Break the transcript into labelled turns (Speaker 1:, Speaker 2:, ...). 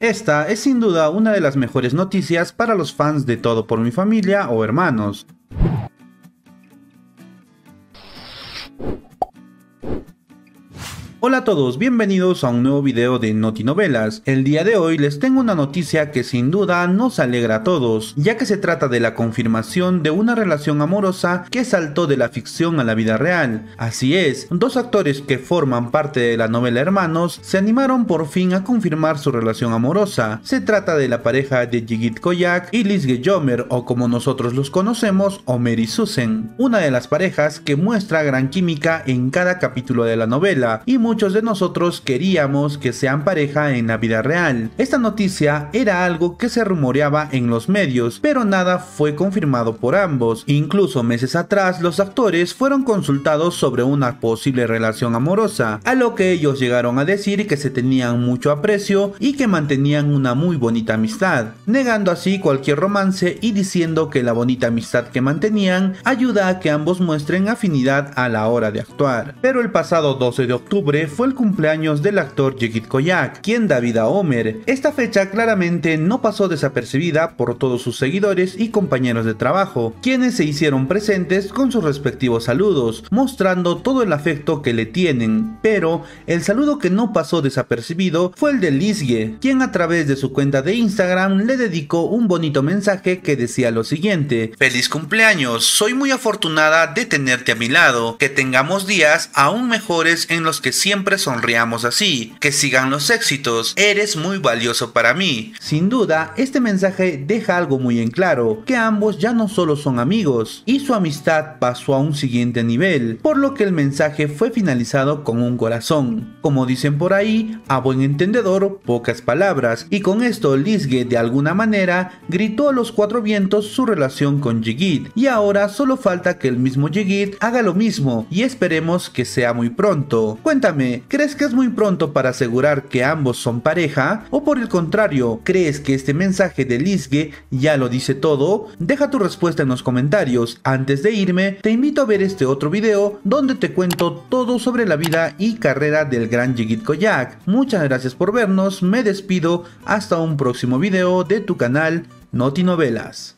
Speaker 1: Esta es sin duda una de las mejores noticias para los fans de Todo por mi familia o hermanos, Hola a todos, bienvenidos a un nuevo video de Notinovelas. El día de hoy les tengo una noticia que sin duda nos alegra a todos, ya que se trata de la confirmación de una relación amorosa que saltó de la ficción a la vida real. Así es, dos actores que forman parte de la novela Hermanos se animaron por fin a confirmar su relación amorosa. Se trata de la pareja de Jigit Koyak y Liz Jomer, o como nosotros los conocemos, Omer y Susan, una de las parejas que muestra gran química en cada capítulo de la novela y muchos de nosotros queríamos que sean pareja en la vida real. Esta noticia era algo que se rumoreaba en los medios, pero nada fue confirmado por ambos. Incluso meses atrás, los actores fueron consultados sobre una posible relación amorosa, a lo que ellos llegaron a decir que se tenían mucho aprecio y que mantenían una muy bonita amistad, negando así cualquier romance y diciendo que la bonita amistad que mantenían ayuda a que ambos muestren afinidad a la hora de actuar. Pero el pasado 12 de octubre fue el cumpleaños del actor Yigit Koyak, quien da vida a Homer. Esta fecha claramente no pasó desapercibida por todos sus seguidores y compañeros de trabajo, quienes se hicieron presentes con sus respectivos saludos, mostrando todo el afecto que le tienen. Pero el saludo que no pasó desapercibido fue el de Lisge, quien a través de su cuenta de Instagram le dedicó un bonito mensaje que decía lo siguiente: Feliz cumpleaños, soy muy afortunada de tenerte a mi lado, que tengamos días aún mejores en los que siempre sonriamos así, que sigan los éxitos, eres muy valioso para mí. Sin duda, este mensaje deja algo muy en claro, que ambos ya no solo son amigos, y su amistad pasó a un siguiente nivel, por lo que el mensaje fue finalizado con un corazón. Como dicen por ahí, a buen entendedor, pocas palabras, y con esto Lisgue de alguna manera gritó a los cuatro vientos su relación con Jigit, y ahora solo falta que el mismo Jigit haga lo mismo, y esperemos que sea muy pronto. Cuéntame ¿crees que es muy pronto para asegurar que ambos son pareja? ¿O por el contrario, crees que este mensaje de Lisgue ya lo dice todo? Deja tu respuesta en los comentarios. Antes de irme, te invito a ver este otro video donde te cuento todo sobre la vida y carrera del gran Jigit Koyak. Muchas gracias por vernos, me despido, hasta un próximo video de tu canal Noti Novelas.